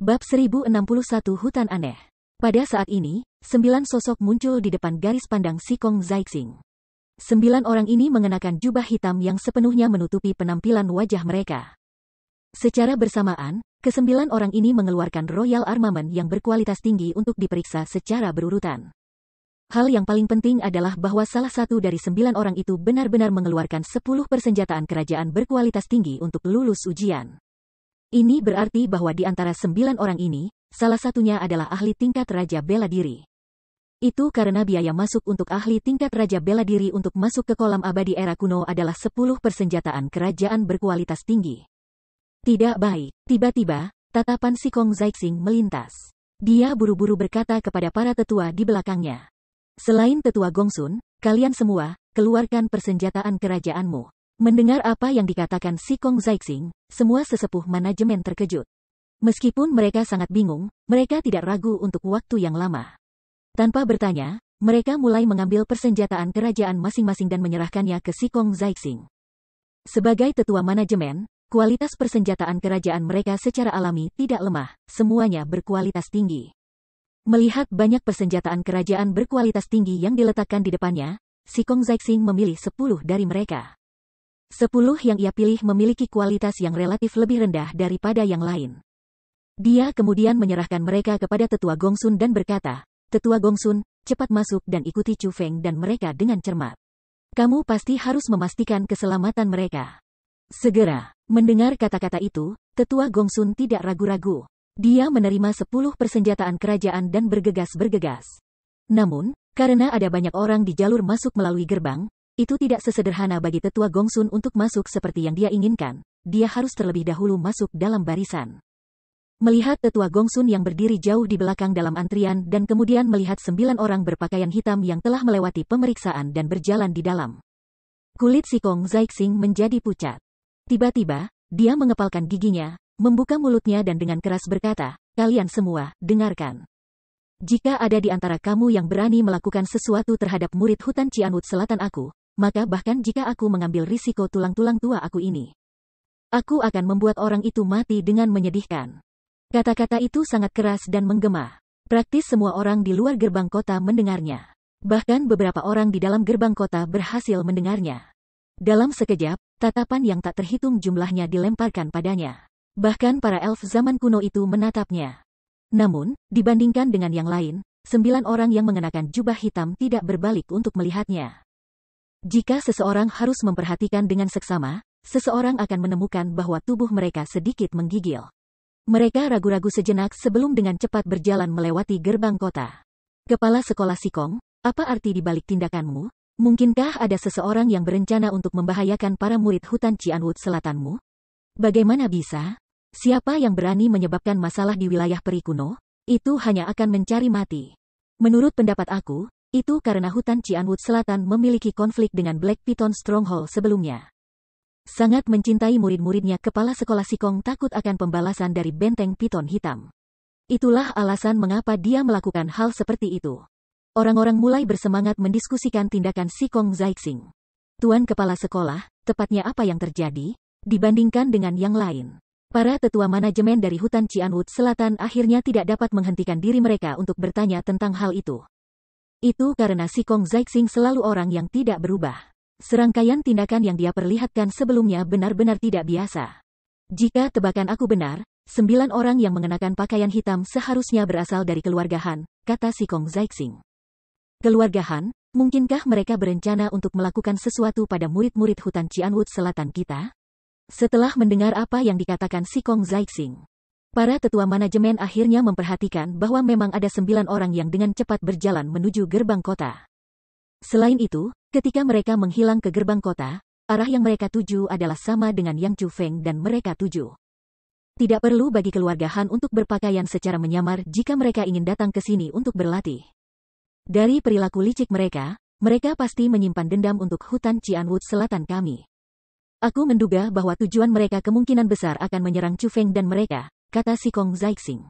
Bab 1061 Hutan Aneh Pada saat ini, sembilan sosok muncul di depan garis pandang Sikong Zaixing. Sembilan orang ini mengenakan jubah hitam yang sepenuhnya menutupi penampilan wajah mereka. Secara bersamaan, kesembilan orang ini mengeluarkan royal armament yang berkualitas tinggi untuk diperiksa secara berurutan. Hal yang paling penting adalah bahwa salah satu dari sembilan orang itu benar-benar mengeluarkan sepuluh persenjataan kerajaan berkualitas tinggi untuk lulus ujian. Ini berarti bahwa di antara sembilan orang ini, salah satunya adalah ahli tingkat Raja Bela Diri. Itu karena biaya masuk untuk ahli tingkat Raja Bela Diri untuk masuk ke kolam abadi era kuno adalah sepuluh persenjataan kerajaan berkualitas tinggi. Tidak baik, tiba-tiba, tatapan si Kong Zaixing melintas. Dia buru-buru berkata kepada para tetua di belakangnya. Selain tetua Gongsun, kalian semua, keluarkan persenjataan kerajaanmu. Mendengar apa yang dikatakan si Kong Zaixing, semua sesepuh manajemen terkejut. Meskipun mereka sangat bingung, mereka tidak ragu untuk waktu yang lama. Tanpa bertanya, mereka mulai mengambil persenjataan kerajaan masing-masing dan menyerahkannya ke si Kong Zaixing. Sebagai tetua manajemen, kualitas persenjataan kerajaan mereka secara alami tidak lemah, semuanya berkualitas tinggi. Melihat banyak persenjataan kerajaan berkualitas tinggi yang diletakkan di depannya, si Kong Zaixing memilih sepuluh dari mereka. Sepuluh yang ia pilih memiliki kualitas yang relatif lebih rendah daripada yang lain. Dia kemudian menyerahkan mereka kepada tetua Gongsun dan berkata, Tetua Gongsun, cepat masuk dan ikuti Chu Feng dan mereka dengan cermat. Kamu pasti harus memastikan keselamatan mereka. Segera, mendengar kata-kata itu, tetua Gongsun tidak ragu-ragu. Dia menerima sepuluh persenjataan kerajaan dan bergegas-bergegas. Namun, karena ada banyak orang di jalur masuk melalui gerbang, itu tidak sesederhana bagi tetua Gongsun untuk masuk seperti yang dia inginkan. Dia harus terlebih dahulu masuk dalam barisan. Melihat tetua Gongsun yang berdiri jauh di belakang dalam antrian dan kemudian melihat sembilan orang berpakaian hitam yang telah melewati pemeriksaan dan berjalan di dalam. Kulit si Kong Zaixing menjadi pucat. Tiba-tiba, dia mengepalkan giginya, membuka mulutnya dan dengan keras berkata, kalian semua, dengarkan. Jika ada di antara kamu yang berani melakukan sesuatu terhadap murid hutan Cianwut Selatan aku, maka bahkan jika aku mengambil risiko tulang-tulang tua aku ini, aku akan membuat orang itu mati dengan menyedihkan. Kata-kata itu sangat keras dan menggema. Praktis semua orang di luar gerbang kota mendengarnya. Bahkan beberapa orang di dalam gerbang kota berhasil mendengarnya. Dalam sekejap, tatapan yang tak terhitung jumlahnya dilemparkan padanya. Bahkan para elf zaman kuno itu menatapnya. Namun, dibandingkan dengan yang lain, sembilan orang yang mengenakan jubah hitam tidak berbalik untuk melihatnya. Jika seseorang harus memperhatikan dengan seksama, seseorang akan menemukan bahwa tubuh mereka sedikit menggigil. Mereka ragu-ragu sejenak sebelum dengan cepat berjalan melewati gerbang kota. Kepala sekolah Sikong, apa arti di balik tindakanmu? Mungkinkah ada seseorang yang berencana untuk membahayakan para murid hutan Cianwood selatanmu? Bagaimana bisa? Siapa yang berani menyebabkan masalah di wilayah Perikuno, itu hanya akan mencari mati. Menurut pendapat aku, itu karena hutan Cianwood Selatan memiliki konflik dengan Black Python Stronghold sebelumnya. Sangat mencintai murid-muridnya kepala sekolah Sikong takut akan pembalasan dari benteng Python hitam. Itulah alasan mengapa dia melakukan hal seperti itu. Orang-orang mulai bersemangat mendiskusikan tindakan Sikong Zaixing. Tuan kepala sekolah, tepatnya apa yang terjadi, dibandingkan dengan yang lain. Para tetua manajemen dari hutan Cianwood Selatan akhirnya tidak dapat menghentikan diri mereka untuk bertanya tentang hal itu. Itu karena si Kong Zaixing selalu orang yang tidak berubah. Serangkaian tindakan yang dia perlihatkan sebelumnya benar-benar tidak biasa. Jika tebakan aku benar, sembilan orang yang mengenakan pakaian hitam seharusnya berasal dari keluarga Han, kata si Kong Zaixing. Keluarga Han, mungkinkah mereka berencana untuk melakukan sesuatu pada murid-murid hutan Cianwood Selatan kita? Setelah mendengar apa yang dikatakan si Kong Zaixing, para tetua manajemen akhirnya memperhatikan bahwa memang ada sembilan orang yang dengan cepat berjalan menuju gerbang kota. Selain itu, ketika mereka menghilang ke gerbang kota, arah yang mereka tuju adalah sama dengan yang Chu Feng dan mereka tuju. Tidak perlu bagi keluarga Han untuk berpakaian secara menyamar jika mereka ingin datang ke sini untuk berlatih. Dari perilaku licik mereka, mereka pasti menyimpan dendam untuk hutan Cianwood Selatan kami. Aku menduga bahwa tujuan mereka kemungkinan besar akan menyerang Chu Feng dan mereka, kata si Kong Zaixing.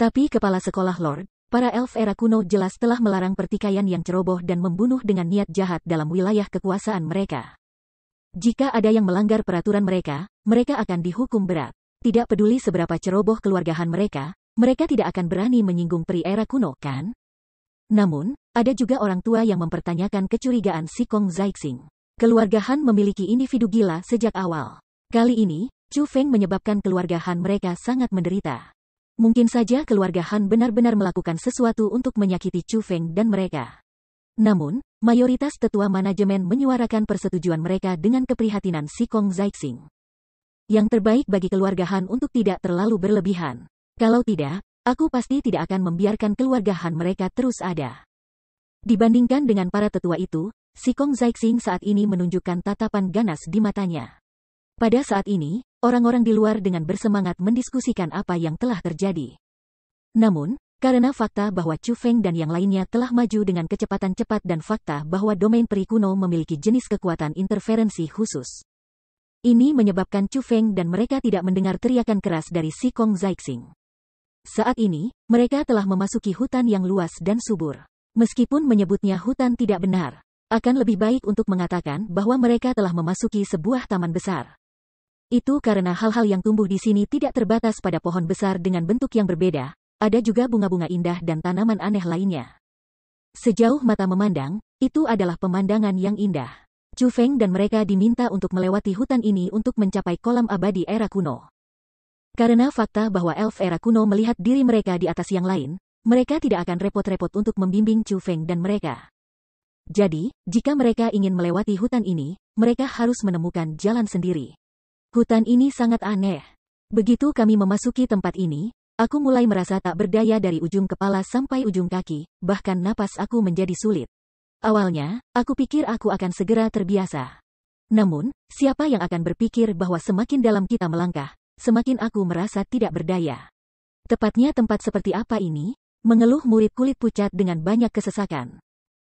Tapi kepala sekolah Lord, para elf era kuno jelas telah melarang pertikaian yang ceroboh dan membunuh dengan niat jahat dalam wilayah kekuasaan mereka. Jika ada yang melanggar peraturan mereka, mereka akan dihukum berat. Tidak peduli seberapa ceroboh keluargahan mereka, mereka tidak akan berani menyinggung peri era kuno, kan? Namun, ada juga orang tua yang mempertanyakan kecurigaan si Kong Zaixing. Keluarga Han memiliki individu gila sejak awal. Kali ini, Chu Feng menyebabkan keluarga Han mereka sangat menderita. Mungkin saja keluarga Han benar-benar melakukan sesuatu untuk menyakiti Chu Feng dan mereka. Namun, mayoritas tetua manajemen menyuarakan persetujuan mereka dengan keprihatinan si Kong Zaixing. Yang terbaik bagi keluarga Han untuk tidak terlalu berlebihan. Kalau tidak, aku pasti tidak akan membiarkan keluarga Han mereka terus ada. Dibandingkan dengan para tetua itu, si Kong Zaixing saat ini menunjukkan tatapan ganas di matanya. Pada saat ini, orang-orang di luar dengan bersemangat mendiskusikan apa yang telah terjadi. Namun, karena fakta bahwa Chu Feng dan yang lainnya telah maju dengan kecepatan cepat dan fakta bahwa domain Perikuno memiliki jenis kekuatan interferensi khusus. Ini menyebabkan Chu Feng dan mereka tidak mendengar teriakan keras dari si Kong Zaixing. Saat ini, mereka telah memasuki hutan yang luas dan subur. Meskipun menyebutnya hutan tidak benar, akan lebih baik untuk mengatakan bahwa mereka telah memasuki sebuah taman besar. Itu karena hal-hal yang tumbuh di sini tidak terbatas pada pohon besar dengan bentuk yang berbeda, ada juga bunga-bunga indah dan tanaman aneh lainnya. Sejauh mata memandang, itu adalah pemandangan yang indah. Chu Feng dan mereka diminta untuk melewati hutan ini untuk mencapai kolam abadi era kuno. Karena fakta bahwa elf era kuno melihat diri mereka di atas yang lain, mereka tidak akan repot-repot untuk membimbing Chu Feng dan mereka. Jadi, jika mereka ingin melewati hutan ini, mereka harus menemukan jalan sendiri. Hutan ini sangat aneh. Begitu kami memasuki tempat ini, aku mulai merasa tak berdaya dari ujung kepala sampai ujung kaki, bahkan napas aku menjadi sulit. Awalnya, aku pikir aku akan segera terbiasa. Namun, siapa yang akan berpikir bahwa semakin dalam kita melangkah, semakin aku merasa tidak berdaya. Tepatnya tempat seperti apa ini, mengeluh murid kulit pucat dengan banyak kesesakan.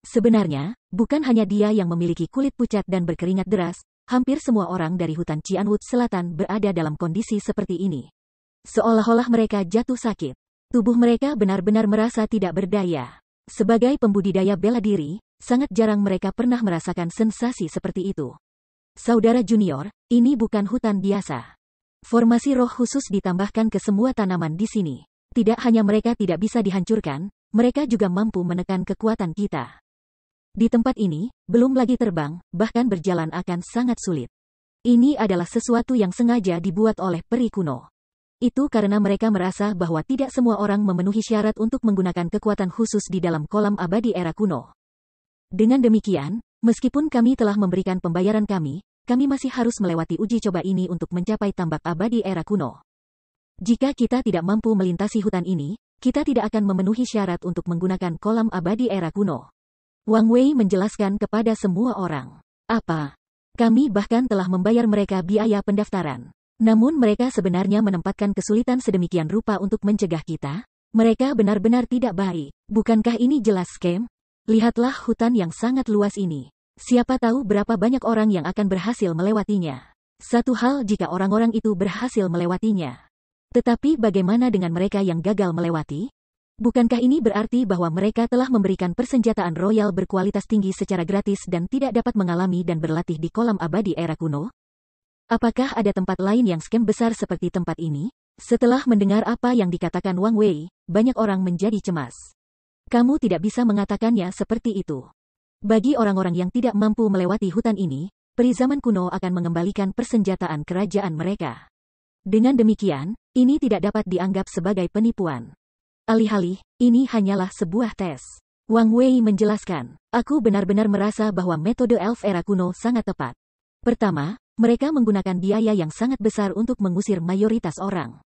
Sebenarnya, bukan hanya dia yang memiliki kulit pucat dan berkeringat deras, hampir semua orang dari hutan Cianwood Selatan berada dalam kondisi seperti ini. Seolah-olah mereka jatuh sakit. Tubuh mereka benar-benar merasa tidak berdaya. Sebagai pembudidaya bela diri, sangat jarang mereka pernah merasakan sensasi seperti itu. Saudara junior, ini bukan hutan biasa. Formasi roh khusus ditambahkan ke semua tanaman di sini. Tidak hanya mereka tidak bisa dihancurkan, mereka juga mampu menekan kekuatan kita. Di tempat ini, belum lagi terbang, bahkan berjalan akan sangat sulit. Ini adalah sesuatu yang sengaja dibuat oleh peri kuno. Itu karena mereka merasa bahwa tidak semua orang memenuhi syarat untuk menggunakan kekuatan khusus di dalam kolam abadi era kuno. Dengan demikian, meskipun kami telah memberikan pembayaran kami, kami masih harus melewati uji coba ini untuk mencapai tambak abadi era kuno. Jika kita tidak mampu melintasi hutan ini, kita tidak akan memenuhi syarat untuk menggunakan kolam abadi era kuno. Wang Wei menjelaskan kepada semua orang. Apa? Kami bahkan telah membayar mereka biaya pendaftaran. Namun mereka sebenarnya menempatkan kesulitan sedemikian rupa untuk mencegah kita. Mereka benar-benar tidak baik. Bukankah ini jelas scam? Lihatlah hutan yang sangat luas ini. Siapa tahu berapa banyak orang yang akan berhasil melewatinya. Satu hal jika orang-orang itu berhasil melewatinya. Tetapi bagaimana dengan mereka yang gagal melewati? Bukankah ini berarti bahwa mereka telah memberikan persenjataan royal berkualitas tinggi secara gratis dan tidak dapat mengalami dan berlatih di kolam abadi era kuno? Apakah ada tempat lain yang skem besar seperti tempat ini? Setelah mendengar apa yang dikatakan Wang Wei, banyak orang menjadi cemas. Kamu tidak bisa mengatakannya seperti itu. Bagi orang-orang yang tidak mampu melewati hutan ini, perizaman kuno akan mengembalikan persenjataan kerajaan mereka. Dengan demikian, ini tidak dapat dianggap sebagai penipuan. Alih-alih, ini hanyalah sebuah tes. Wang Wei menjelaskan, aku benar-benar merasa bahwa metode elf era kuno sangat tepat. Pertama, mereka menggunakan biaya yang sangat besar untuk mengusir mayoritas orang.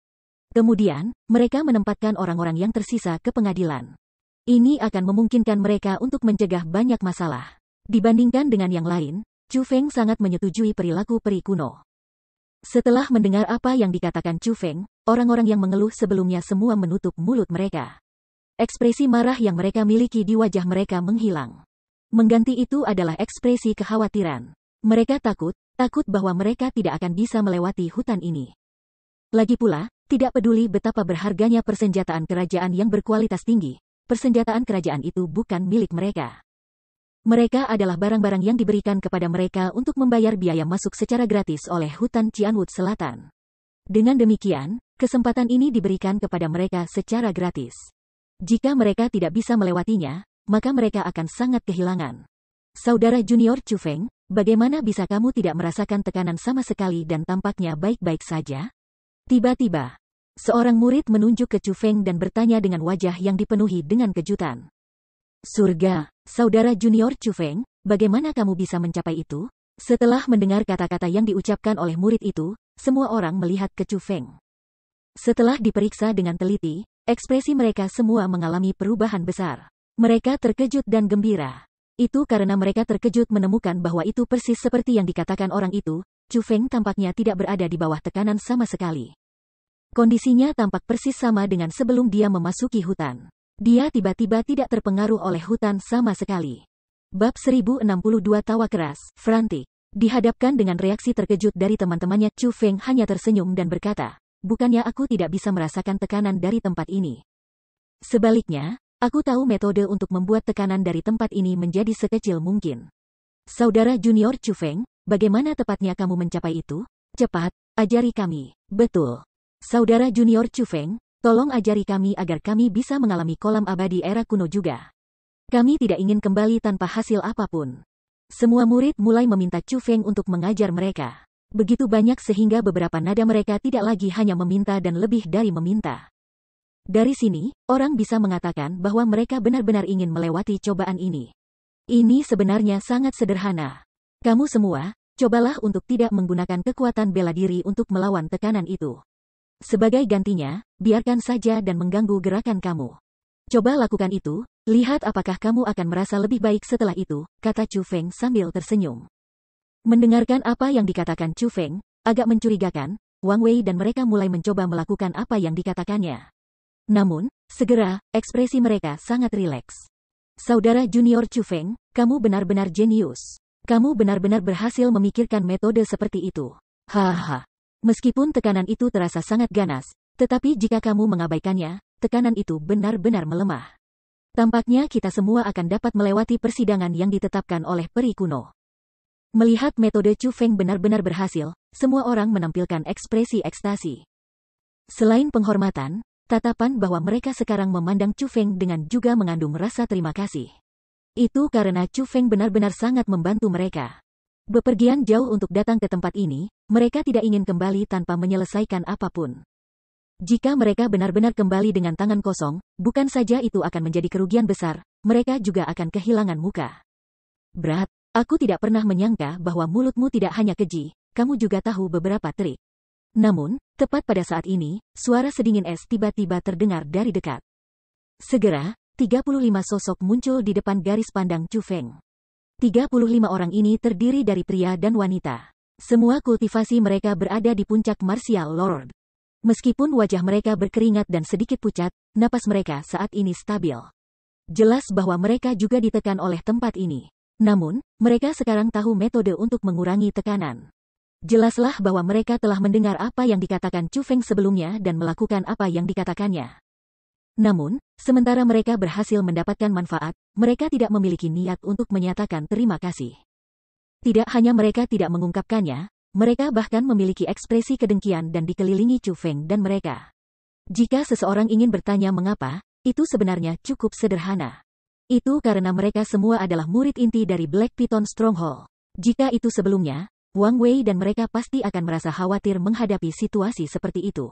Kemudian, mereka menempatkan orang-orang yang tersisa ke pengadilan. Ini akan memungkinkan mereka untuk mencegah banyak masalah. Dibandingkan dengan yang lain, Chu Feng sangat menyetujui perilaku peri kuno. Setelah mendengar apa yang dikatakan Chu Feng, orang-orang yang mengeluh sebelumnya semua menutup mulut mereka. Ekspresi marah yang mereka miliki di wajah mereka menghilang. Mengganti itu adalah ekspresi kekhawatiran. Mereka takut, takut bahwa mereka tidak akan bisa melewati hutan ini. Lagi pula, tidak peduli betapa berharganya persenjataan kerajaan yang berkualitas tinggi, persenjataan kerajaan itu bukan milik mereka. Mereka adalah barang-barang yang diberikan kepada mereka untuk membayar biaya masuk secara gratis oleh hutan Cianwood Selatan. Dengan demikian, kesempatan ini diberikan kepada mereka secara gratis. Jika mereka tidak bisa melewatinya, maka mereka akan sangat kehilangan. Saudara junior Chu Feng, bagaimana bisa kamu tidak merasakan tekanan sama sekali dan tampaknya baik-baik saja? Tiba-tiba, seorang murid menunjuk ke Chu Feng dan bertanya dengan wajah yang dipenuhi dengan kejutan. Surga, Saudara junior Chu Feng, bagaimana kamu bisa mencapai itu? Setelah mendengar kata-kata yang diucapkan oleh murid itu, semua orang melihat ke Chu Feng. Setelah diperiksa dengan teliti, ekspresi mereka semua mengalami perubahan besar. Mereka terkejut dan gembira. Itu karena mereka terkejut menemukan bahwa itu persis seperti yang dikatakan orang itu, Chu Feng tampaknya tidak berada di bawah tekanan sama sekali. Kondisinya tampak persis sama dengan sebelum dia memasuki hutan. Dia tiba-tiba tidak terpengaruh oleh hutan sama sekali. Bab 1062 Tawa Keras, Franti Dihadapkan dengan reaksi terkejut dari teman-temannya, Chu Feng hanya tersenyum dan berkata, Bukannya aku tidak bisa merasakan tekanan dari tempat ini. Sebaliknya, aku tahu metode untuk membuat tekanan dari tempat ini menjadi sekecil mungkin. Saudara junior Chu Feng, bagaimana tepatnya kamu mencapai itu? Cepat, ajari kami. Betul. Saudara junior Chu Feng, Tolong ajari kami agar kami bisa mengalami kolam abadi era kuno juga. Kami tidak ingin kembali tanpa hasil apapun. Semua murid mulai meminta Chu Feng untuk mengajar mereka. Begitu banyak sehingga beberapa nada mereka tidak lagi hanya meminta dan lebih dari meminta. Dari sini, orang bisa mengatakan bahwa mereka benar-benar ingin melewati cobaan ini. Ini sebenarnya sangat sederhana. Kamu semua, cobalah untuk tidak menggunakan kekuatan bela diri untuk melawan tekanan itu. Sebagai gantinya, biarkan saja dan mengganggu gerakan kamu. Coba lakukan itu, lihat apakah kamu akan merasa lebih baik setelah itu, kata Chu Feng sambil tersenyum. Mendengarkan apa yang dikatakan Chu Feng, agak mencurigakan, Wang Wei dan mereka mulai mencoba melakukan apa yang dikatakannya. Namun, segera, ekspresi mereka sangat rileks. Saudara junior Chu Feng, kamu benar-benar jenius. Kamu benar-benar berhasil memikirkan metode seperti itu. Haha. Meskipun tekanan itu terasa sangat ganas, tetapi jika kamu mengabaikannya, tekanan itu benar-benar melemah. Tampaknya kita semua akan dapat melewati persidangan yang ditetapkan oleh peri kuno. Melihat metode Chu Feng benar-benar berhasil, semua orang menampilkan ekspresi ekstasi. Selain penghormatan, tatapan bahwa mereka sekarang memandang Chu Feng dengan juga mengandung rasa terima kasih. Itu karena Chu Feng benar-benar sangat membantu mereka. Bepergian jauh untuk datang ke tempat ini, mereka tidak ingin kembali tanpa menyelesaikan apapun. Jika mereka benar-benar kembali dengan tangan kosong, bukan saja itu akan menjadi kerugian besar, mereka juga akan kehilangan muka. Berat, aku tidak pernah menyangka bahwa mulutmu tidak hanya keji, kamu juga tahu beberapa trik. Namun, tepat pada saat ini, suara sedingin es tiba-tiba terdengar dari dekat. Segera, 35 sosok muncul di depan garis pandang Chu Feng. 35 orang ini terdiri dari pria dan wanita. Semua kultivasi mereka berada di puncak Martial Lord. Meskipun wajah mereka berkeringat dan sedikit pucat, napas mereka saat ini stabil. Jelas bahwa mereka juga ditekan oleh tempat ini. Namun, mereka sekarang tahu metode untuk mengurangi tekanan. Jelaslah bahwa mereka telah mendengar apa yang dikatakan Chu Feng sebelumnya dan melakukan apa yang dikatakannya. Namun, sementara mereka berhasil mendapatkan manfaat, mereka tidak memiliki niat untuk menyatakan terima kasih. Tidak hanya mereka tidak mengungkapkannya, mereka bahkan memiliki ekspresi kedengkian dan dikelilingi Chu Feng dan mereka. Jika seseorang ingin bertanya mengapa, itu sebenarnya cukup sederhana. Itu karena mereka semua adalah murid inti dari Black Python Stronghold. Jika itu sebelumnya, Wang Wei dan mereka pasti akan merasa khawatir menghadapi situasi seperti itu.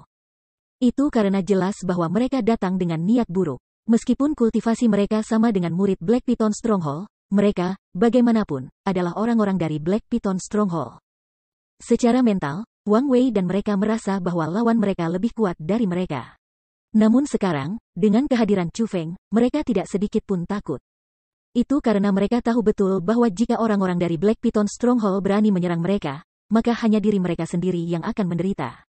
Itu karena jelas bahwa mereka datang dengan niat buruk. Meskipun kultivasi mereka sama dengan murid Black Python Stronghold, mereka, bagaimanapun, adalah orang-orang dari Black Python Stronghold. Secara mental, Wang Wei dan mereka merasa bahwa lawan mereka lebih kuat dari mereka. Namun sekarang, dengan kehadiran Chu Feng, mereka tidak sedikit pun takut. Itu karena mereka tahu betul bahwa jika orang-orang dari Black Python Stronghold berani menyerang mereka, maka hanya diri mereka sendiri yang akan menderita.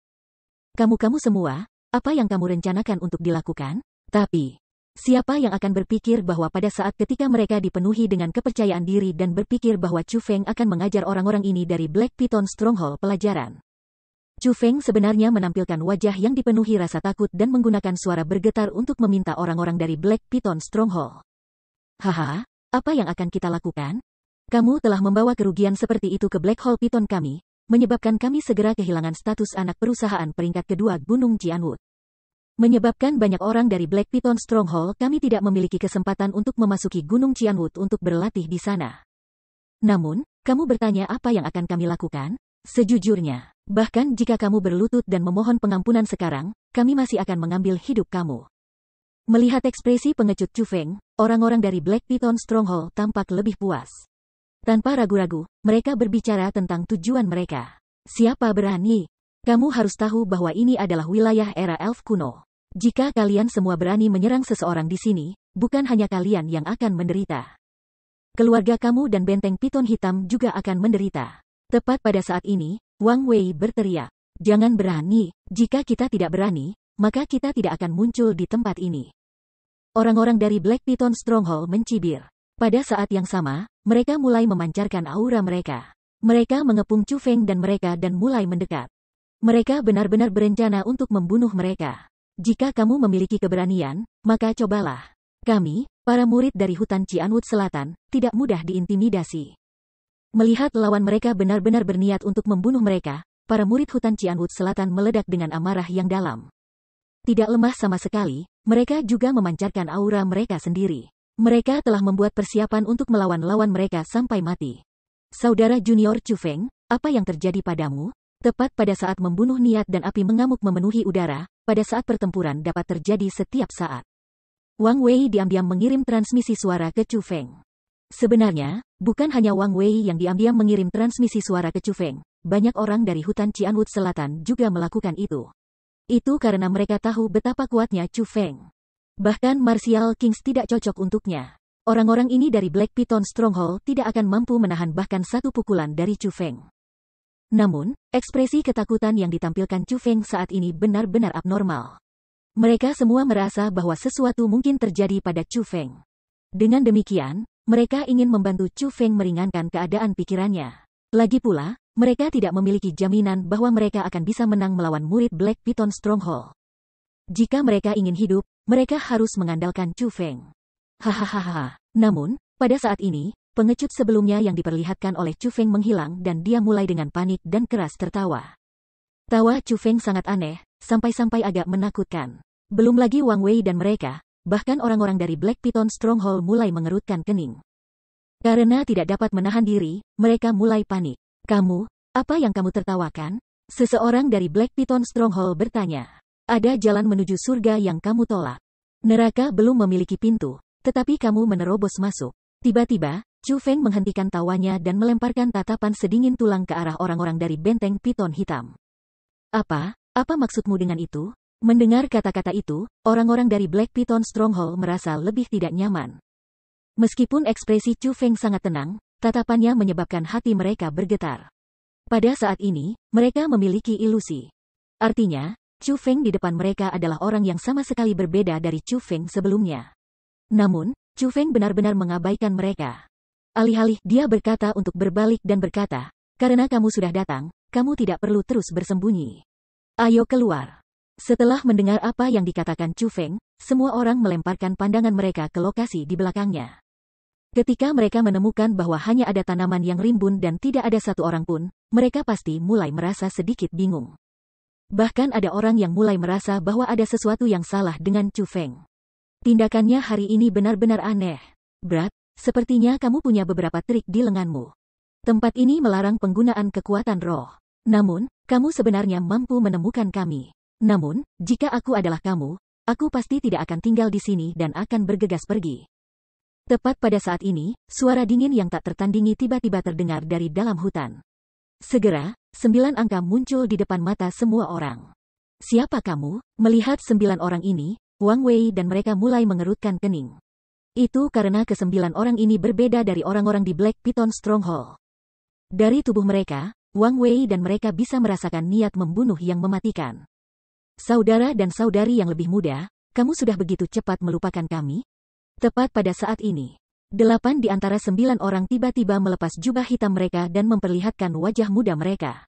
Kamu-kamu semua, apa yang kamu rencanakan untuk dilakukan? Tapi, Siapa yang akan berpikir bahwa pada saat ketika mereka dipenuhi dengan kepercayaan diri dan berpikir bahwa Chu Feng akan mengajar orang-orang ini dari Black Python Stronghold pelajaran. Chu Feng sebenarnya menampilkan wajah yang dipenuhi rasa takut dan menggunakan suara bergetar untuk meminta orang-orang dari Black Python Stronghold. Haha, apa yang akan kita lakukan? Kamu telah membawa kerugian seperti itu ke Black Hole Python kami, menyebabkan kami segera kehilangan status anak perusahaan peringkat kedua Gunung Cianwood. Menyebabkan banyak orang dari Black Python Stronghold kami tidak memiliki kesempatan untuk memasuki Gunung Cianwood untuk berlatih di sana. Namun, kamu bertanya apa yang akan kami lakukan? Sejujurnya, bahkan jika kamu berlutut dan memohon pengampunan sekarang, kami masih akan mengambil hidup kamu. Melihat ekspresi pengecut Chu Feng, orang-orang dari Black Python Stronghold tampak lebih puas. Tanpa ragu-ragu, mereka berbicara tentang tujuan mereka. Siapa berani? Kamu harus tahu bahwa ini adalah wilayah era elf kuno. Jika kalian semua berani menyerang seseorang di sini, bukan hanya kalian yang akan menderita. Keluarga kamu dan benteng piton hitam juga akan menderita. Tepat pada saat ini, Wang Wei berteriak. Jangan berani, jika kita tidak berani, maka kita tidak akan muncul di tempat ini. Orang-orang dari Black Piton Stronghold mencibir. Pada saat yang sama, mereka mulai memancarkan aura mereka. Mereka mengepung Chu Feng dan mereka dan mulai mendekat. Mereka benar-benar berencana untuk membunuh mereka. Jika kamu memiliki keberanian, maka cobalah. Kami, para murid dari hutan Cianwood Selatan, tidak mudah diintimidasi. Melihat lawan mereka benar-benar berniat untuk membunuh mereka, para murid hutan Cianwood Selatan meledak dengan amarah yang dalam. Tidak lemah sama sekali, mereka juga memancarkan aura mereka sendiri. Mereka telah membuat persiapan untuk melawan lawan mereka sampai mati. Saudara junior Chu Feng, apa yang terjadi padamu? Tepat pada saat membunuh niat dan api mengamuk memenuhi udara, pada saat pertempuran dapat terjadi setiap saat. Wang Wei diam-diam mengirim transmisi suara ke Chu Feng. Sebenarnya, bukan hanya Wang Wei yang diam-diam mengirim transmisi suara ke Chu Feng, banyak orang dari hutan Cianwood Selatan juga melakukan itu. Itu karena mereka tahu betapa kuatnya Chu Feng. Bahkan Martial Kings tidak cocok untuknya. Orang-orang ini dari Black Python Stronghold tidak akan mampu menahan bahkan satu pukulan dari Chu Feng. Namun, ekspresi ketakutan yang ditampilkan Chu Feng saat ini benar-benar abnormal. Mereka semua merasa bahwa sesuatu mungkin terjadi pada Chu Feng. Dengan demikian, mereka ingin membantu Chu Feng meringankan keadaan pikirannya. Lagi pula, mereka tidak memiliki jaminan bahwa mereka akan bisa menang melawan murid Black Python Stronghold. Jika mereka ingin hidup, mereka harus mengandalkan Chu Feng. Hahaha. Namun, pada saat ini, Pengecut sebelumnya yang diperlihatkan oleh Chu Feng menghilang dan dia mulai dengan panik dan keras tertawa. Tawa Chu Feng sangat aneh, sampai-sampai agak menakutkan. Belum lagi Wang Wei dan mereka, bahkan orang-orang dari Black Python Stronghold mulai mengerutkan kening. Karena tidak dapat menahan diri, mereka mulai panik. Kamu, apa yang kamu tertawakan? Seseorang dari Black Python Stronghold bertanya. Ada jalan menuju surga yang kamu tolak. Neraka belum memiliki pintu, tetapi kamu menerobos masuk. Tiba-tiba, Chu Feng menghentikan tawanya dan melemparkan tatapan sedingin tulang ke arah orang-orang dari benteng piton hitam. Apa? Apa maksudmu dengan itu? Mendengar kata-kata itu, orang-orang dari Black Piton Stronghold merasa lebih tidak nyaman. Meskipun ekspresi Chu Feng sangat tenang, tatapannya menyebabkan hati mereka bergetar. Pada saat ini, mereka memiliki ilusi. Artinya, Chu Feng di depan mereka adalah orang yang sama sekali berbeda dari Chu Feng sebelumnya. Namun, Chu Feng benar-benar mengabaikan mereka. Alih-alih dia berkata untuk berbalik dan berkata, karena kamu sudah datang, kamu tidak perlu terus bersembunyi. Ayo keluar. Setelah mendengar apa yang dikatakan Chu Feng, semua orang melemparkan pandangan mereka ke lokasi di belakangnya. Ketika mereka menemukan bahwa hanya ada tanaman yang rimbun dan tidak ada satu orang pun, mereka pasti mulai merasa sedikit bingung. Bahkan ada orang yang mulai merasa bahwa ada sesuatu yang salah dengan Chu Feng. Tindakannya hari ini benar-benar aneh. Berat, Sepertinya kamu punya beberapa trik di lenganmu. Tempat ini melarang penggunaan kekuatan roh. Namun, kamu sebenarnya mampu menemukan kami. Namun, jika aku adalah kamu, aku pasti tidak akan tinggal di sini dan akan bergegas pergi. Tepat pada saat ini, suara dingin yang tak tertandingi tiba-tiba terdengar dari dalam hutan. Segera, sembilan angka muncul di depan mata semua orang. Siapa kamu? Melihat sembilan orang ini, Wang Wei dan mereka mulai mengerutkan kening. Itu karena kesembilan orang ini berbeda dari orang-orang di Black Python Stronghold. Dari tubuh mereka, Wang Wei dan mereka bisa merasakan niat membunuh yang mematikan. Saudara dan saudari yang lebih muda, kamu sudah begitu cepat melupakan kami? Tepat pada saat ini, delapan di antara sembilan orang tiba-tiba melepas jubah hitam mereka dan memperlihatkan wajah muda mereka.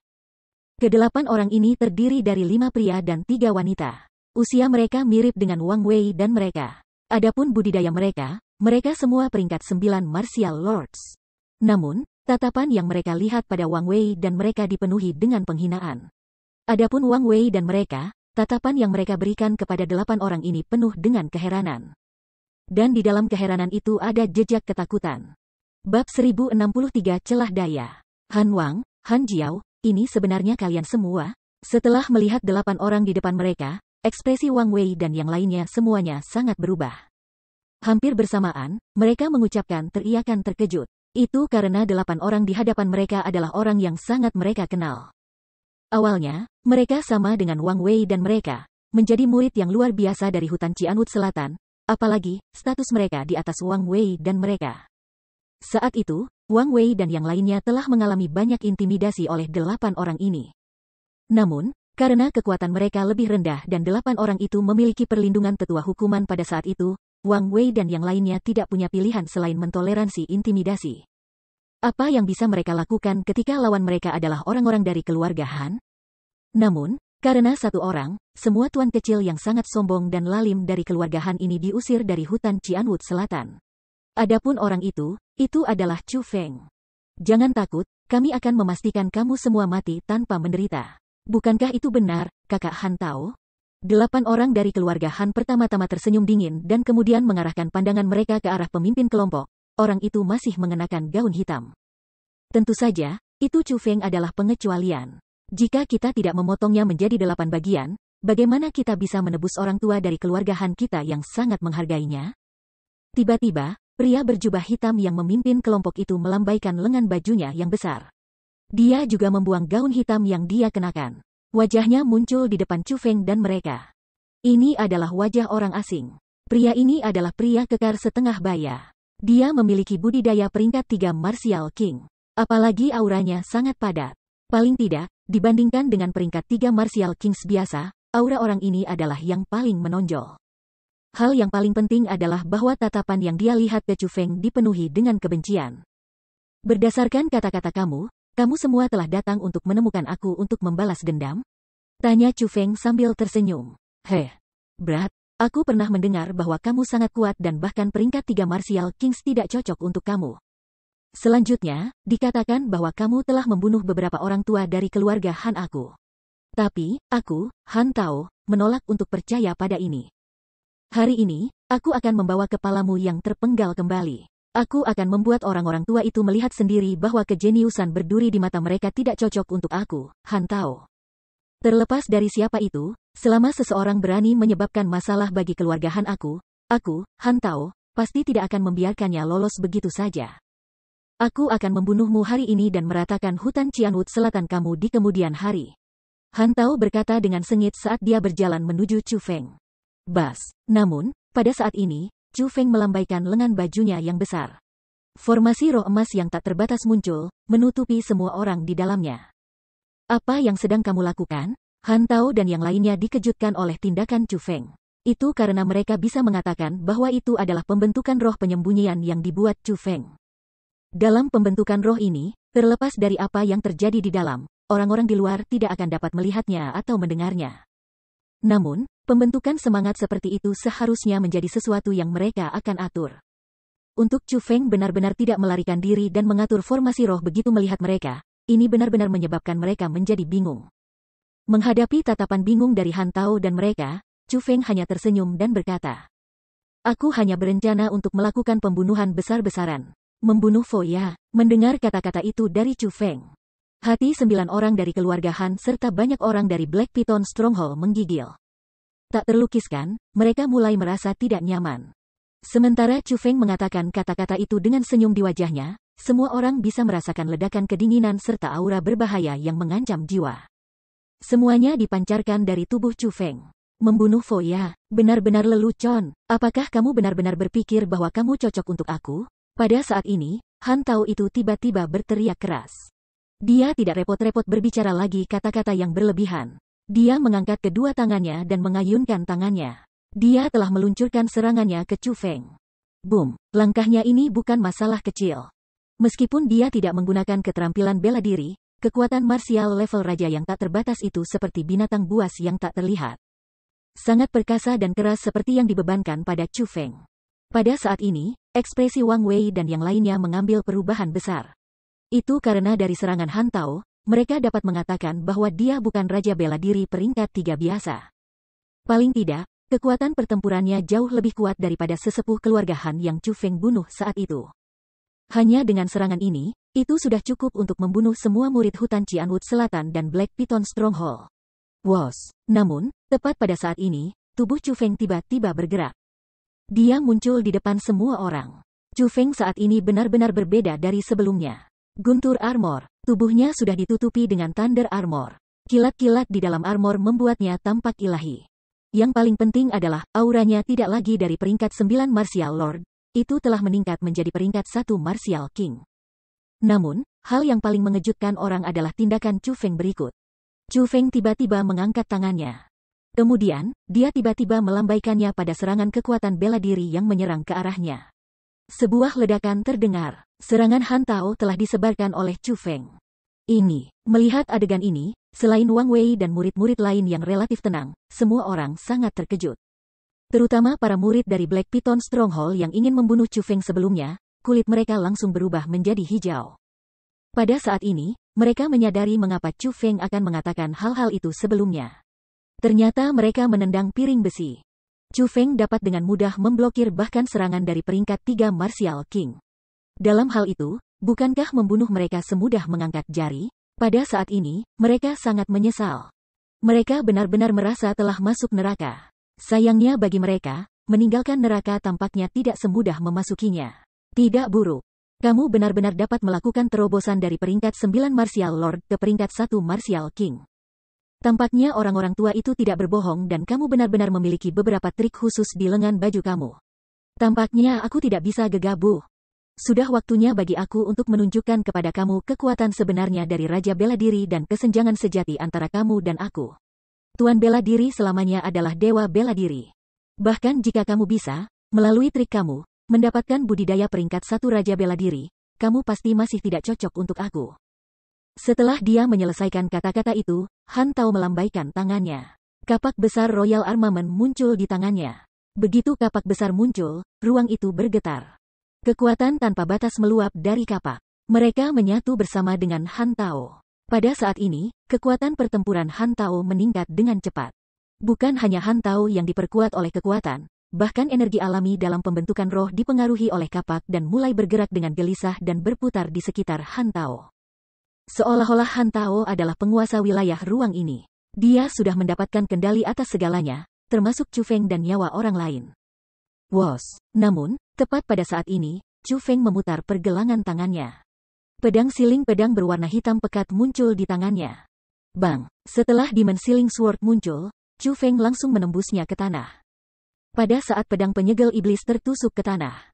Kedelapan orang ini terdiri dari lima pria dan tiga wanita. Usia mereka mirip dengan Wang Wei dan mereka. Adapun budidaya mereka, mereka semua peringkat sembilan martial lords. Namun, tatapan yang mereka lihat pada Wang Wei dan mereka dipenuhi dengan penghinaan. Adapun Wang Wei dan mereka, tatapan yang mereka berikan kepada delapan orang ini penuh dengan keheranan. Dan di dalam keheranan itu ada jejak ketakutan. Bab 1063 Celah Daya Han Wang, Han Jiao, ini sebenarnya kalian semua, setelah melihat delapan orang di depan mereka, Ekspresi Wang Wei dan yang lainnya semuanya sangat berubah. Hampir bersamaan, mereka mengucapkan teriakan terkejut. Itu karena delapan orang di hadapan mereka adalah orang yang sangat mereka kenal. Awalnya, mereka sama dengan Wang Wei dan mereka, menjadi murid yang luar biasa dari hutan Cianwut Selatan, apalagi, status mereka di atas Wang Wei dan mereka. Saat itu, Wang Wei dan yang lainnya telah mengalami banyak intimidasi oleh delapan orang ini. Namun, karena kekuatan mereka lebih rendah dan delapan orang itu memiliki perlindungan tetua hukuman pada saat itu, Wang Wei dan yang lainnya tidak punya pilihan selain mentoleransi intimidasi. Apa yang bisa mereka lakukan ketika lawan mereka adalah orang-orang dari keluarga Han? Namun, karena satu orang, semua tuan kecil yang sangat sombong dan lalim dari keluarga Han ini diusir dari hutan Cianwood Selatan. Adapun orang itu, itu adalah Chu Feng. Jangan takut, kami akan memastikan kamu semua mati tanpa menderita. Bukankah itu benar, kakak Han Tao? Delapan orang dari keluarga Han pertama-tama tersenyum dingin dan kemudian mengarahkan pandangan mereka ke arah pemimpin kelompok. Orang itu masih mengenakan gaun hitam. Tentu saja, itu Chu Feng adalah pengecualian. Jika kita tidak memotongnya menjadi delapan bagian, bagaimana kita bisa menebus orang tua dari keluarga Han kita yang sangat menghargainya? Tiba-tiba, pria berjubah hitam yang memimpin kelompok itu melambaikan lengan bajunya yang besar. Dia juga membuang gaun hitam yang dia kenakan. Wajahnya muncul di depan Chu Feng dan mereka. Ini adalah wajah orang asing. Pria ini adalah pria kekar setengah baya. Dia memiliki budidaya peringkat tiga Martial King. Apalagi auranya sangat padat. Paling tidak, dibandingkan dengan peringkat tiga Martial Kings biasa, aura orang ini adalah yang paling menonjol. Hal yang paling penting adalah bahwa tatapan yang dia lihat ke Chu Feng dipenuhi dengan kebencian. Berdasarkan kata-kata kamu, kamu semua telah datang untuk menemukan aku untuk membalas dendam? Tanya Chu Feng sambil tersenyum. Heh, berat, aku pernah mendengar bahwa kamu sangat kuat dan bahkan peringkat tiga Martial Kings tidak cocok untuk kamu. Selanjutnya, dikatakan bahwa kamu telah membunuh beberapa orang tua dari keluarga Han aku. Tapi, aku, Han Tao, menolak untuk percaya pada ini. Hari ini, aku akan membawa kepalamu yang terpenggal kembali. Aku akan membuat orang-orang tua itu melihat sendiri bahwa kejeniusan berduri di mata mereka tidak cocok untuk aku, Han Tao. Terlepas dari siapa itu, selama seseorang berani menyebabkan masalah bagi keluarga Han aku, aku, Han Tao, pasti tidak akan membiarkannya lolos begitu saja. Aku akan membunuhmu hari ini dan meratakan hutan Cianwood selatan kamu di kemudian hari. Han Tao berkata dengan sengit saat dia berjalan menuju Chu Feng. Bas, namun, pada saat ini, Chu Feng melambaikan lengan bajunya yang besar. Formasi roh emas yang tak terbatas muncul, menutupi semua orang di dalamnya. Apa yang sedang kamu lakukan? Han Tao dan yang lainnya dikejutkan oleh tindakan Chu Feng. Itu karena mereka bisa mengatakan bahwa itu adalah pembentukan roh penyembunyian yang dibuat Chu Feng. Dalam pembentukan roh ini, terlepas dari apa yang terjadi di dalam, orang-orang di luar tidak akan dapat melihatnya atau mendengarnya. Namun, Pembentukan semangat seperti itu seharusnya menjadi sesuatu yang mereka akan atur. Untuk Chu Feng benar-benar tidak melarikan diri dan mengatur formasi roh begitu melihat mereka, ini benar-benar menyebabkan mereka menjadi bingung. Menghadapi tatapan bingung dari Han Tao dan mereka, Chu Feng hanya tersenyum dan berkata, Aku hanya berencana untuk melakukan pembunuhan besar-besaran. Membunuh Foya, mendengar kata-kata itu dari Chu Feng. Hati sembilan orang dari keluarga Han serta banyak orang dari Black Python Stronghold menggigil tak terlukiskan, mereka mulai merasa tidak nyaman. Sementara Chu Feng mengatakan kata-kata itu dengan senyum di wajahnya, semua orang bisa merasakan ledakan kedinginan serta aura berbahaya yang mengancam jiwa. Semuanya dipancarkan dari tubuh Chu Feng. Membunuh Foya, benar-benar lelucon. Apakah kamu benar-benar berpikir bahwa kamu cocok untuk aku? Pada saat ini, Han Tao itu tiba-tiba berteriak keras. Dia tidak repot-repot berbicara lagi kata-kata yang berlebihan. Dia mengangkat kedua tangannya dan mengayunkan tangannya. Dia telah meluncurkan serangannya ke Chu Feng. Boom! Langkahnya ini bukan masalah kecil. Meskipun dia tidak menggunakan keterampilan bela diri, kekuatan martial level raja yang tak terbatas itu seperti binatang buas yang tak terlihat. Sangat perkasa dan keras seperti yang dibebankan pada Chu Feng. Pada saat ini, ekspresi Wang Wei dan yang lainnya mengambil perubahan besar. Itu karena dari serangan Han Tao, mereka dapat mengatakan bahwa dia bukan raja bela diri peringkat tiga biasa. Paling tidak, kekuatan pertempurannya jauh lebih kuat daripada sesepuh keluarga Han yang Chu Feng bunuh saat itu. Hanya dengan serangan ini, itu sudah cukup untuk membunuh semua murid hutan Cianwood Selatan dan Black Python Stronghold. Was. Namun, tepat pada saat ini, tubuh Chu Feng tiba-tiba bergerak. Dia muncul di depan semua orang. Chu Feng saat ini benar-benar berbeda dari sebelumnya. Guntur armor, Tubuhnya sudah ditutupi dengan thunder armor. Kilat-kilat di dalam armor membuatnya tampak ilahi. Yang paling penting adalah, auranya tidak lagi dari peringkat 9 Martial Lord. Itu telah meningkat menjadi peringkat 1 Martial King. Namun, hal yang paling mengejutkan orang adalah tindakan Chu Feng berikut. Chu Feng tiba-tiba mengangkat tangannya. Kemudian, dia tiba-tiba melambaikannya pada serangan kekuatan bela diri yang menyerang ke arahnya. Sebuah ledakan terdengar. Serangan Han telah disebarkan oleh Chu Feng. Ini, melihat adegan ini, selain Wang Wei dan murid-murid lain yang relatif tenang, semua orang sangat terkejut. Terutama para murid dari Black Python Stronghold yang ingin membunuh Chu Feng sebelumnya, kulit mereka langsung berubah menjadi hijau. Pada saat ini, mereka menyadari mengapa Chu Feng akan mengatakan hal-hal itu sebelumnya. Ternyata mereka menendang piring besi. Chu Feng dapat dengan mudah memblokir bahkan serangan dari peringkat tiga Martial King. Dalam hal itu, bukankah membunuh mereka semudah mengangkat jari? Pada saat ini, mereka sangat menyesal. Mereka benar-benar merasa telah masuk neraka. Sayangnya bagi mereka, meninggalkan neraka tampaknya tidak semudah memasukinya. Tidak buruk. Kamu benar-benar dapat melakukan terobosan dari peringkat sembilan Martial Lord ke peringkat satu Martial King. Tampaknya orang-orang tua itu tidak berbohong dan kamu benar-benar memiliki beberapa trik khusus di lengan baju kamu. Tampaknya aku tidak bisa gegabah. Sudah waktunya bagi aku untuk menunjukkan kepada kamu kekuatan sebenarnya dari Raja Bela Diri dan kesenjangan sejati antara kamu dan aku. Tuan Bela Diri selamanya adalah Dewa Bela Diri. Bahkan jika kamu bisa, melalui trik kamu, mendapatkan budidaya peringkat satu Raja Bela Diri, kamu pasti masih tidak cocok untuk aku. Setelah dia menyelesaikan kata-kata itu, Han Tao melambaikan tangannya. Kapak besar Royal Armament muncul di tangannya. Begitu kapak besar muncul, ruang itu bergetar. Kekuatan tanpa batas meluap dari kapak. Mereka menyatu bersama dengan Han Tao. Pada saat ini, kekuatan pertempuran Han Tao meningkat dengan cepat. Bukan hanya Han Tao yang diperkuat oleh kekuatan, bahkan energi alami dalam pembentukan roh dipengaruhi oleh kapak dan mulai bergerak dengan gelisah dan berputar di sekitar Han Tao. Seolah-olah Han Tao adalah penguasa wilayah ruang ini. Dia sudah mendapatkan kendali atas segalanya, termasuk Chu Feng dan nyawa orang lain. Wos. Namun, tepat pada saat ini, Chu Feng memutar pergelangan tangannya. Pedang siling pedang berwarna hitam pekat muncul di tangannya. Bang, setelah Siling sword muncul, Chu Feng langsung menembusnya ke tanah. Pada saat pedang penyegel iblis tertusuk ke tanah,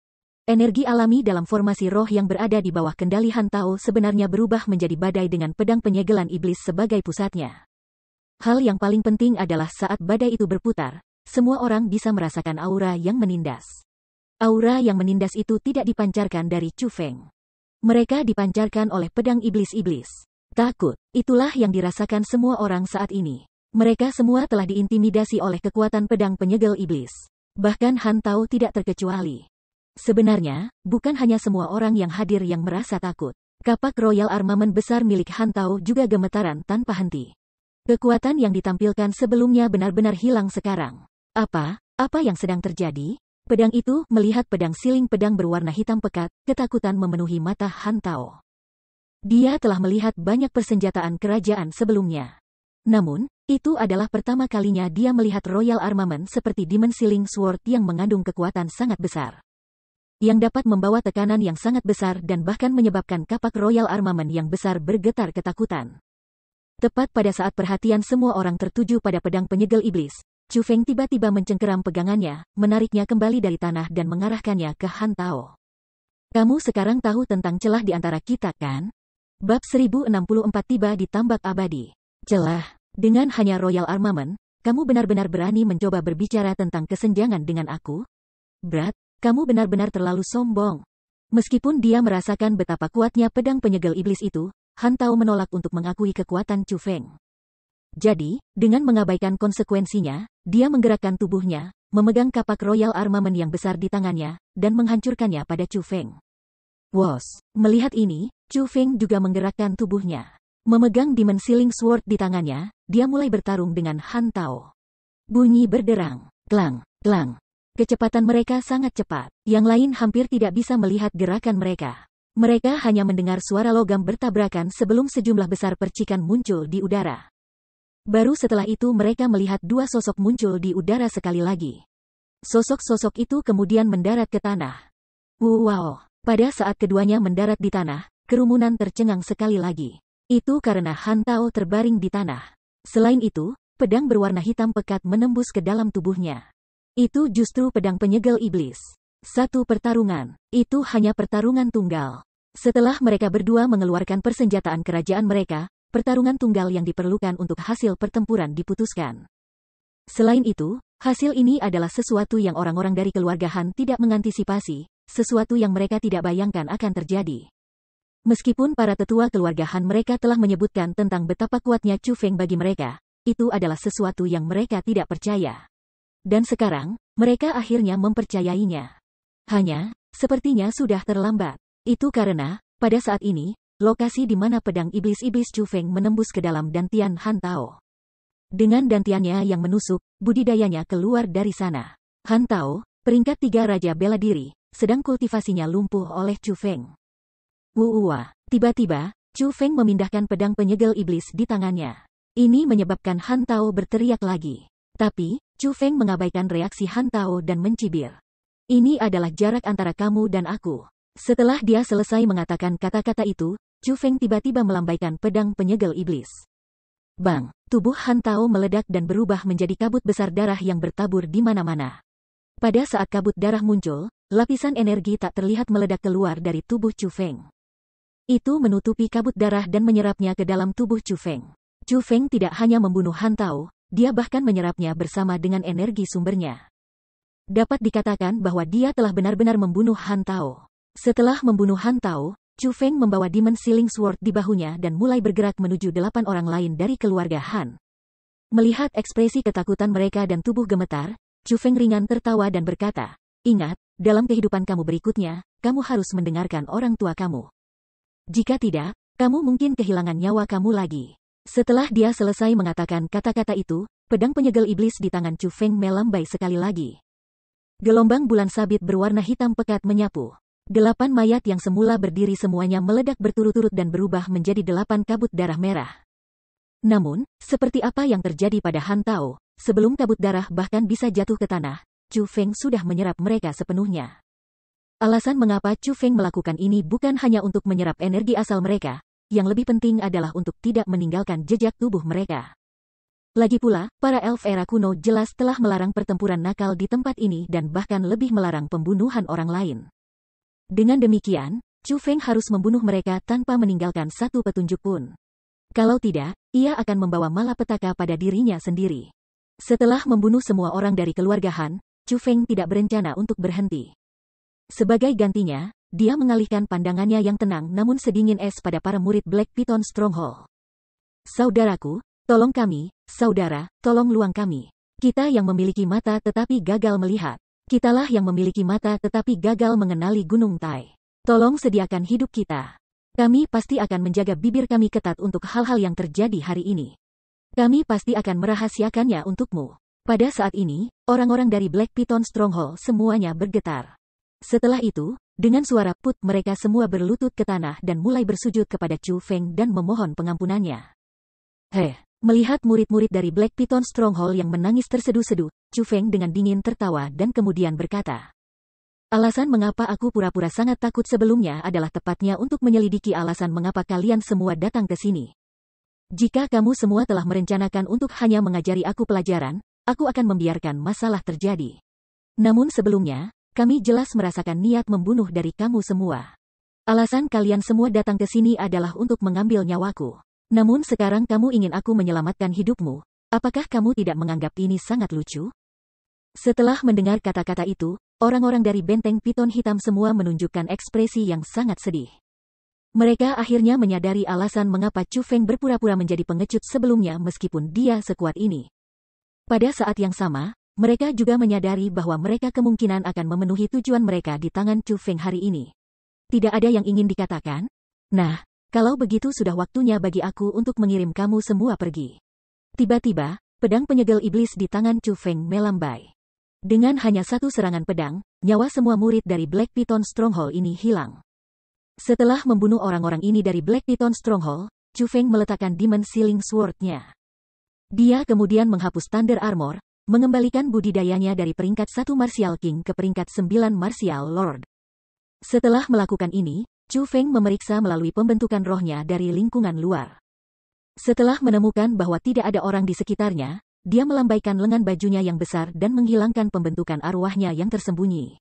Energi alami dalam formasi roh yang berada di bawah kendali Hantao sebenarnya berubah menjadi badai dengan pedang penyegelan iblis sebagai pusatnya. Hal yang paling penting adalah saat badai itu berputar, semua orang bisa merasakan aura yang menindas. Aura yang menindas itu tidak dipancarkan dari Chu Feng. Mereka dipancarkan oleh pedang iblis-iblis. Takut, itulah yang dirasakan semua orang saat ini. Mereka semua telah diintimidasi oleh kekuatan pedang penyegel iblis. Bahkan Han Tao tidak terkecuali. Sebenarnya, bukan hanya semua orang yang hadir yang merasa takut. Kapak Royal Armament besar milik Hantau juga gemetaran tanpa henti. Kekuatan yang ditampilkan sebelumnya benar-benar hilang sekarang. Apa? Apa yang sedang terjadi? Pedang itu melihat pedang siling pedang berwarna hitam pekat, ketakutan memenuhi mata Hantau. Dia telah melihat banyak persenjataan kerajaan sebelumnya. Namun, itu adalah pertama kalinya dia melihat Royal Armament seperti Demon Siling Sword yang mengandung kekuatan sangat besar yang dapat membawa tekanan yang sangat besar dan bahkan menyebabkan kapak Royal Armament yang besar bergetar ketakutan. Tepat pada saat perhatian semua orang tertuju pada pedang penyegel iblis, Chu Feng tiba-tiba mencengkeram pegangannya, menariknya kembali dari tanah dan mengarahkannya ke Han Tao. Kamu sekarang tahu tentang celah di antara kita, kan? Bab 1064 tiba di tambak abadi. Celah. Dengan hanya Royal Armament, kamu benar-benar berani mencoba berbicara tentang kesenjangan dengan aku? Berat, kamu benar-benar terlalu sombong. Meskipun dia merasakan betapa kuatnya pedang penyegel iblis itu, Han Tao menolak untuk mengakui kekuatan Chu Feng. Jadi, dengan mengabaikan konsekuensinya, dia menggerakkan tubuhnya, memegang kapak Royal Armament yang besar di tangannya, dan menghancurkannya pada Chu Feng. Wos, melihat ini, Chu Feng juga menggerakkan tubuhnya. Memegang Demon Sealing Sword di tangannya, dia mulai bertarung dengan Han Tao. Bunyi berderang, klang, klang, Kecepatan mereka sangat cepat. Yang lain hampir tidak bisa melihat gerakan mereka. Mereka hanya mendengar suara logam bertabrakan sebelum sejumlah besar percikan muncul di udara. Baru setelah itu mereka melihat dua sosok muncul di udara sekali lagi. Sosok-sosok itu kemudian mendarat ke tanah. Wow! Pada saat keduanya mendarat di tanah, kerumunan tercengang sekali lagi. Itu karena Han Tao terbaring di tanah. Selain itu, pedang berwarna hitam pekat menembus ke dalam tubuhnya. Itu justru pedang penyegel iblis. Satu pertarungan. Itu hanya pertarungan tunggal. Setelah mereka berdua mengeluarkan persenjataan kerajaan mereka, pertarungan tunggal yang diperlukan untuk hasil pertempuran diputuskan. Selain itu, hasil ini adalah sesuatu yang orang-orang dari keluarga Han tidak mengantisipasi, sesuatu yang mereka tidak bayangkan akan terjadi. Meskipun para tetua keluarga Han mereka telah menyebutkan tentang betapa kuatnya Chu Feng bagi mereka, itu adalah sesuatu yang mereka tidak percaya. Dan sekarang, mereka akhirnya mempercayainya. Hanya, sepertinya sudah terlambat. Itu karena, pada saat ini, lokasi di mana pedang iblis-iblis Chu Feng menembus ke dalam dantian Han Tao. Dengan dantiannya yang menusuk, budidayanya keluar dari sana. Han Tao, peringkat tiga Raja Bela Diri, sedang kultivasinya lumpuh oleh Chu Feng. Wu Wuwa, tiba-tiba, Chu Feng memindahkan pedang penyegel iblis di tangannya. Ini menyebabkan Han Tao berteriak lagi. Tapi, Chu Feng mengabaikan reaksi Han Tao dan mencibir. Ini adalah jarak antara kamu dan aku. Setelah dia selesai mengatakan kata-kata itu, Chu Feng tiba-tiba melambaikan pedang penyegel iblis. Bang, tubuh Han Tao meledak dan berubah menjadi kabut besar darah yang bertabur di mana-mana. Pada saat kabut darah muncul, lapisan energi tak terlihat meledak keluar dari tubuh Chu Feng. Itu menutupi kabut darah dan menyerapnya ke dalam tubuh Chu Feng. Chu Feng tidak hanya membunuh Han Tao, dia bahkan menyerapnya bersama dengan energi sumbernya. Dapat dikatakan bahwa dia telah benar-benar membunuh Han Tao. Setelah membunuh Han Tao, Chu Feng membawa Demon Sealing Sword di bahunya dan mulai bergerak menuju delapan orang lain dari keluarga Han. Melihat ekspresi ketakutan mereka dan tubuh gemetar, Chu Feng ringan tertawa dan berkata, Ingat, dalam kehidupan kamu berikutnya, kamu harus mendengarkan orang tua kamu. Jika tidak, kamu mungkin kehilangan nyawa kamu lagi. Setelah dia selesai mengatakan kata-kata itu, pedang penyegel iblis di tangan Chu Feng melambai sekali lagi. Gelombang bulan sabit berwarna hitam pekat menyapu. Delapan mayat yang semula berdiri semuanya meledak berturut-turut dan berubah menjadi delapan kabut darah merah. Namun, seperti apa yang terjadi pada Han Tao, sebelum kabut darah bahkan bisa jatuh ke tanah, Chu Feng sudah menyerap mereka sepenuhnya. Alasan mengapa Chu Feng melakukan ini bukan hanya untuk menyerap energi asal mereka, yang lebih penting adalah untuk tidak meninggalkan jejak tubuh mereka. Lagi pula, para elf era kuno jelas telah melarang pertempuran nakal di tempat ini dan bahkan lebih melarang pembunuhan orang lain. Dengan demikian, Chu Feng harus membunuh mereka tanpa meninggalkan satu petunjuk pun. Kalau tidak, ia akan membawa malapetaka pada dirinya sendiri. Setelah membunuh semua orang dari keluarga Han, Chu Feng tidak berencana untuk berhenti. Sebagai gantinya, dia mengalihkan pandangannya yang tenang namun sedingin es pada para murid Black Piton Stronghold. Saudaraku, tolong kami, saudara, tolong luang kami. Kita yang memiliki mata tetapi gagal melihat. Kitalah yang memiliki mata tetapi gagal mengenali Gunung Tai. Tolong sediakan hidup kita. Kami pasti akan menjaga bibir kami ketat untuk hal-hal yang terjadi hari ini. Kami pasti akan merahasiakannya untukmu. Pada saat ini, orang-orang dari Black Piton Stronghold semuanya bergetar. Setelah itu, dengan suara put, mereka semua berlutut ke tanah dan mulai bersujud kepada Chu Feng dan memohon pengampunannya. Heh, melihat murid-murid dari Black Python Stronghold yang menangis tersedu-sedu, Chu Feng dengan dingin tertawa dan kemudian berkata, Alasan mengapa aku pura-pura sangat takut sebelumnya adalah tepatnya untuk menyelidiki alasan mengapa kalian semua datang ke sini. Jika kamu semua telah merencanakan untuk hanya mengajari aku pelajaran, aku akan membiarkan masalah terjadi. Namun sebelumnya, kami jelas merasakan niat membunuh dari kamu semua. Alasan kalian semua datang ke sini adalah untuk mengambil nyawaku. Namun sekarang kamu ingin aku menyelamatkan hidupmu. Apakah kamu tidak menganggap ini sangat lucu? Setelah mendengar kata-kata itu, orang-orang dari benteng piton hitam semua menunjukkan ekspresi yang sangat sedih. Mereka akhirnya menyadari alasan mengapa Chu Feng berpura-pura menjadi pengecut sebelumnya meskipun dia sekuat ini. Pada saat yang sama, mereka juga menyadari bahwa mereka kemungkinan akan memenuhi tujuan mereka di tangan Chu Feng hari ini. Tidak ada yang ingin dikatakan? Nah, kalau begitu sudah waktunya bagi aku untuk mengirim kamu semua pergi. Tiba-tiba, pedang penyegel iblis di tangan Chu Feng melambai. Dengan hanya satu serangan pedang, nyawa semua murid dari Black Piton Stronghold ini hilang. Setelah membunuh orang-orang ini dari Black Piton Stronghold, Chu Feng meletakkan Demon Sealing Sword-nya. Dia kemudian menghapus Thunder Armor, mengembalikan budidayanya dari peringkat satu Martial King ke peringkat sembilan Martial Lord. Setelah melakukan ini, Chu Feng memeriksa melalui pembentukan rohnya dari lingkungan luar. Setelah menemukan bahwa tidak ada orang di sekitarnya, dia melambaikan lengan bajunya yang besar dan menghilangkan pembentukan arwahnya yang tersembunyi.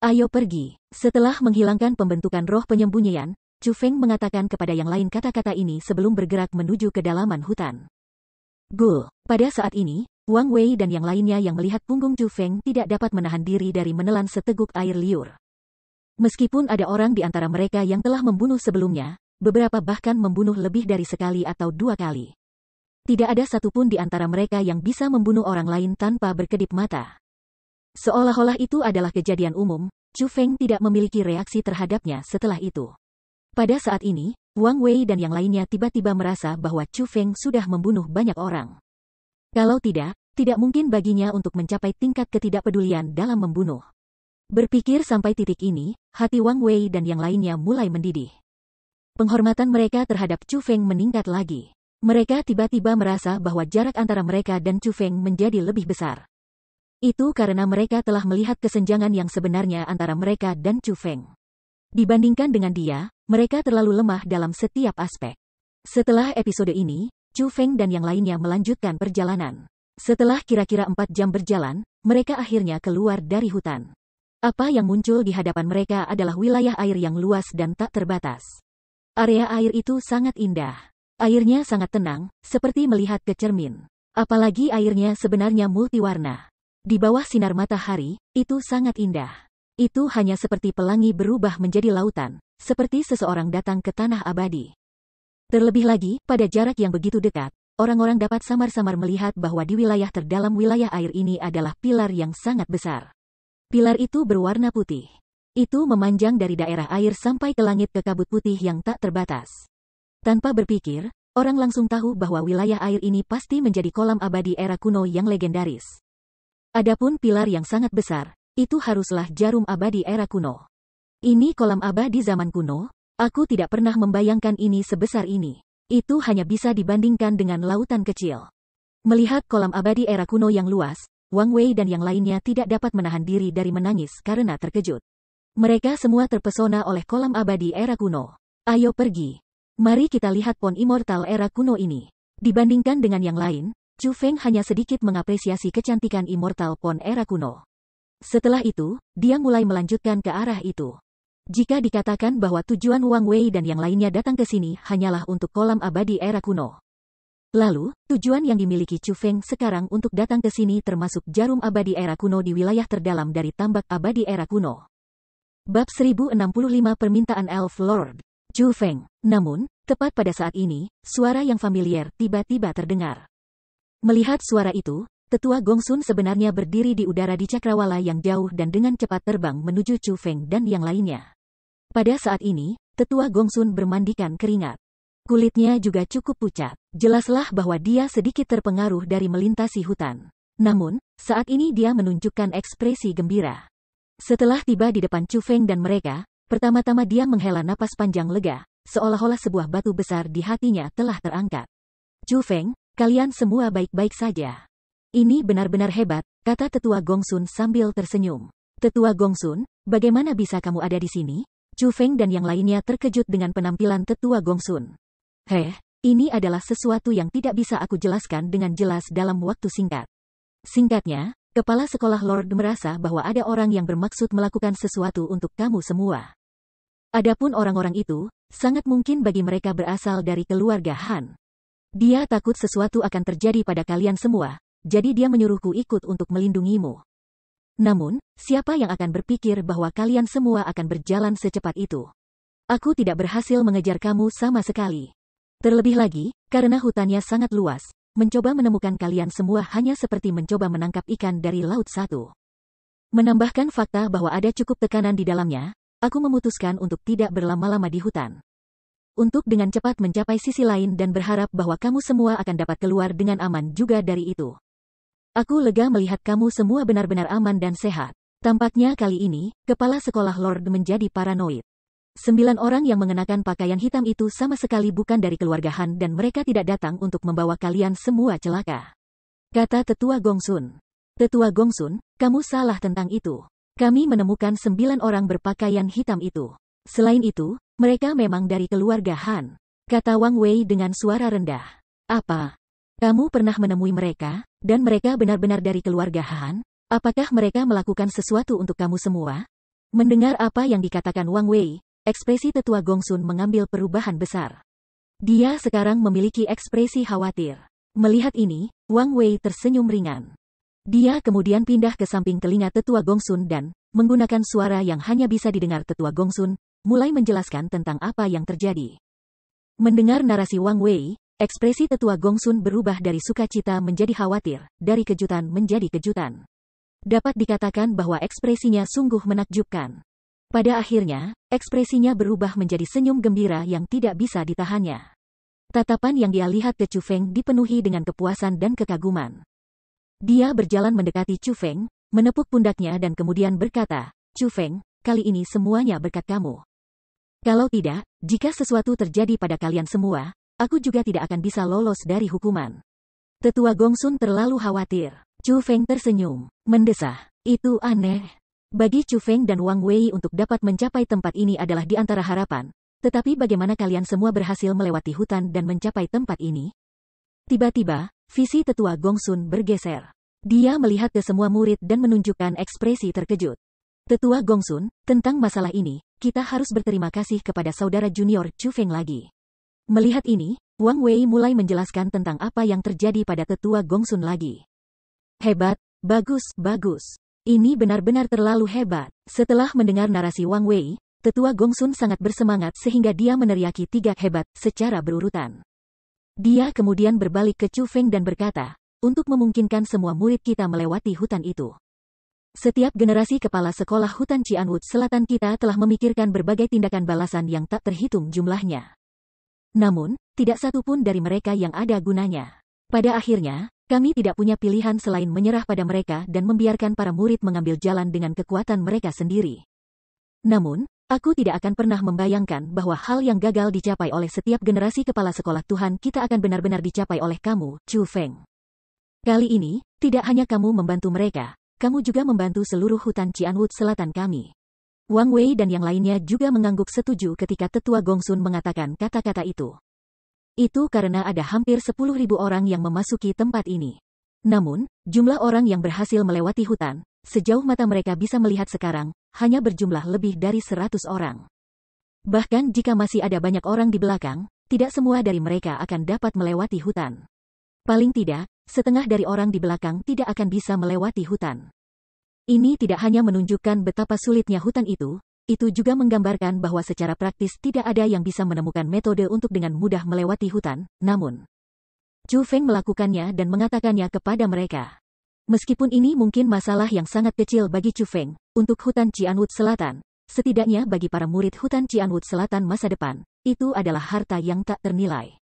Ayo pergi. Setelah menghilangkan pembentukan roh penyembunyian, Chu Feng mengatakan kepada yang lain kata-kata ini sebelum bergerak menuju kedalaman hutan. Gul, pada saat ini, Wang Wei dan yang lainnya yang melihat punggung Zhu Feng tidak dapat menahan diri dari menelan seteguk air liur. Meskipun ada orang di antara mereka yang telah membunuh sebelumnya, beberapa bahkan membunuh lebih dari sekali atau dua kali. Tidak ada satupun di antara mereka yang bisa membunuh orang lain tanpa berkedip mata. Seolah-olah itu adalah kejadian umum, Chu Feng tidak memiliki reaksi terhadapnya setelah itu. Pada saat ini, Wang Wei dan yang lainnya tiba-tiba merasa bahwa Chu Feng sudah membunuh banyak orang. Kalau tidak, tidak mungkin baginya untuk mencapai tingkat ketidakpedulian dalam membunuh. Berpikir sampai titik ini, hati Wang Wei dan yang lainnya mulai mendidih. Penghormatan mereka terhadap Chu Feng meningkat lagi. Mereka tiba-tiba merasa bahwa jarak antara mereka dan Chu Feng menjadi lebih besar. Itu karena mereka telah melihat kesenjangan yang sebenarnya antara mereka dan Chu Feng. Dibandingkan dengan dia, mereka terlalu lemah dalam setiap aspek. Setelah episode ini, Chu Feng dan yang lainnya melanjutkan perjalanan. Setelah kira-kira empat jam berjalan, mereka akhirnya keluar dari hutan. Apa yang muncul di hadapan mereka adalah wilayah air yang luas dan tak terbatas. Area air itu sangat indah. Airnya sangat tenang, seperti melihat ke cermin. Apalagi airnya sebenarnya multiwarna. Di bawah sinar matahari, itu sangat indah. Itu hanya seperti pelangi berubah menjadi lautan, seperti seseorang datang ke tanah abadi. Terlebih lagi, pada jarak yang begitu dekat, orang-orang dapat samar-samar melihat bahwa di wilayah terdalam wilayah air ini adalah pilar yang sangat besar. Pilar itu berwarna putih. Itu memanjang dari daerah air sampai ke langit ke kabut putih yang tak terbatas. Tanpa berpikir, orang langsung tahu bahwa wilayah air ini pasti menjadi kolam abadi era kuno yang legendaris. Adapun pilar yang sangat besar, itu haruslah jarum abadi era kuno. Ini kolam abadi zaman kuno, Aku tidak pernah membayangkan ini sebesar ini. Itu hanya bisa dibandingkan dengan lautan kecil. Melihat kolam abadi era kuno yang luas, Wang Wei dan yang lainnya tidak dapat menahan diri dari menangis karena terkejut. Mereka semua terpesona oleh kolam abadi era kuno. Ayo pergi. Mari kita lihat pon immortal era kuno ini. Dibandingkan dengan yang lain, Chu Feng hanya sedikit mengapresiasi kecantikan immortal pon era kuno. Setelah itu, dia mulai melanjutkan ke arah itu. Jika dikatakan bahwa tujuan Wang Wei dan yang lainnya datang ke sini hanyalah untuk kolam abadi era kuno. Lalu, tujuan yang dimiliki Chu Feng sekarang untuk datang ke sini termasuk jarum abadi era kuno di wilayah terdalam dari tambak abadi era kuno. Bab 1065 Permintaan Elf Lord Chu Feng. Namun, tepat pada saat ini, suara yang familiar tiba-tiba terdengar. Melihat suara itu, Tetua Gongsun sebenarnya berdiri di udara di cakrawala yang jauh dan dengan cepat terbang menuju Chu Feng dan yang lainnya. Pada saat ini, tetua Gongsun bermandikan keringat. Kulitnya juga cukup pucat. Jelaslah bahwa dia sedikit terpengaruh dari melintasi hutan. Namun, saat ini dia menunjukkan ekspresi gembira. Setelah tiba di depan Chu Feng dan mereka, pertama-tama dia menghela napas panjang lega, seolah-olah sebuah batu besar di hatinya telah terangkat. Chu Feng, kalian semua baik-baik saja. Ini benar-benar hebat, kata tetua Gongsun sambil tersenyum. Tetua Gongsun, bagaimana bisa kamu ada di sini? Chu Feng dan yang lainnya terkejut dengan penampilan tetua Gongsun. Heh, ini adalah sesuatu yang tidak bisa aku jelaskan dengan jelas dalam waktu singkat. Singkatnya, kepala sekolah Lord merasa bahwa ada orang yang bermaksud melakukan sesuatu untuk kamu semua. Adapun orang-orang itu, sangat mungkin bagi mereka berasal dari keluarga Han. Dia takut sesuatu akan terjadi pada kalian semua, jadi dia menyuruhku ikut untuk melindungimu. Namun, siapa yang akan berpikir bahwa kalian semua akan berjalan secepat itu? Aku tidak berhasil mengejar kamu sama sekali. Terlebih lagi, karena hutannya sangat luas, mencoba menemukan kalian semua hanya seperti mencoba menangkap ikan dari laut satu. Menambahkan fakta bahwa ada cukup tekanan di dalamnya, aku memutuskan untuk tidak berlama-lama di hutan. Untuk dengan cepat mencapai sisi lain dan berharap bahwa kamu semua akan dapat keluar dengan aman juga dari itu. Aku lega melihat kamu semua benar-benar aman dan sehat. Tampaknya kali ini, kepala sekolah Lord menjadi paranoid. Sembilan orang yang mengenakan pakaian hitam itu sama sekali bukan dari keluarga Han dan mereka tidak datang untuk membawa kalian semua celaka. Kata tetua Gongsun. Tetua Gongsun, kamu salah tentang itu. Kami menemukan sembilan orang berpakaian hitam itu. Selain itu, mereka memang dari keluarga Han. Kata Wang Wei dengan suara rendah. Apa? Kamu pernah menemui mereka? Dan mereka benar-benar dari keluarga Han? Apakah mereka melakukan sesuatu untuk kamu semua? Mendengar apa yang dikatakan Wang Wei, ekspresi tetua Gongsun mengambil perubahan besar. Dia sekarang memiliki ekspresi khawatir. Melihat ini, Wang Wei tersenyum ringan. Dia kemudian pindah ke samping telinga tetua Gongsun dan, menggunakan suara yang hanya bisa didengar tetua Gongsun, mulai menjelaskan tentang apa yang terjadi. Mendengar narasi Wang Wei, Ekspresi tetua Gongsun berubah dari sukacita menjadi khawatir, dari kejutan menjadi kejutan. Dapat dikatakan bahwa ekspresinya sungguh menakjubkan. Pada akhirnya, ekspresinya berubah menjadi senyum gembira yang tidak bisa ditahannya. Tatapan yang dia lihat ke Chu Feng dipenuhi dengan kepuasan dan kekaguman. Dia berjalan mendekati Chu Feng, menepuk pundaknya dan kemudian berkata, Chu Feng, kali ini semuanya berkat kamu. Kalau tidak, jika sesuatu terjadi pada kalian semua, Aku juga tidak akan bisa lolos dari hukuman. Tetua Gongsun terlalu khawatir. Chu Feng tersenyum, mendesah. Itu aneh. Bagi Chu Feng dan Wang Wei untuk dapat mencapai tempat ini adalah di antara harapan. Tetapi bagaimana kalian semua berhasil melewati hutan dan mencapai tempat ini? Tiba-tiba, visi tetua Gongsun bergeser. Dia melihat ke semua murid dan menunjukkan ekspresi terkejut. Tetua Gongsun, tentang masalah ini, kita harus berterima kasih kepada saudara junior Chu Feng lagi. Melihat ini, Wang Wei mulai menjelaskan tentang apa yang terjadi pada tetua Gongsun lagi. Hebat, bagus, bagus. Ini benar-benar terlalu hebat. Setelah mendengar narasi Wang Wei, tetua Gongsun sangat bersemangat sehingga dia meneriaki tiga hebat secara berurutan. Dia kemudian berbalik ke Chu Feng dan berkata, untuk memungkinkan semua murid kita melewati hutan itu. Setiap generasi kepala sekolah hutan Cianwood Selatan kita telah memikirkan berbagai tindakan balasan yang tak terhitung jumlahnya. Namun, tidak satu pun dari mereka yang ada gunanya. Pada akhirnya, kami tidak punya pilihan selain menyerah pada mereka dan membiarkan para murid mengambil jalan dengan kekuatan mereka sendiri. Namun, aku tidak akan pernah membayangkan bahwa hal yang gagal dicapai oleh setiap generasi kepala sekolah Tuhan kita akan benar-benar dicapai oleh kamu, Chu Feng. Kali ini, tidak hanya kamu membantu mereka, kamu juga membantu seluruh hutan Cianwood Selatan kami. Wang Wei dan yang lainnya juga mengangguk setuju ketika tetua Gongsun mengatakan kata-kata itu. Itu karena ada hampir 10.000 orang yang memasuki tempat ini. Namun, jumlah orang yang berhasil melewati hutan, sejauh mata mereka bisa melihat sekarang, hanya berjumlah lebih dari 100 orang. Bahkan jika masih ada banyak orang di belakang, tidak semua dari mereka akan dapat melewati hutan. Paling tidak, setengah dari orang di belakang tidak akan bisa melewati hutan. Ini tidak hanya menunjukkan betapa sulitnya hutan itu, itu juga menggambarkan bahwa secara praktis tidak ada yang bisa menemukan metode untuk dengan mudah melewati hutan, namun Chu Feng melakukannya dan mengatakannya kepada mereka. Meskipun ini mungkin masalah yang sangat kecil bagi Chu Feng, untuk hutan Cianwood Selatan, setidaknya bagi para murid hutan Cianwood Selatan masa depan, itu adalah harta yang tak ternilai.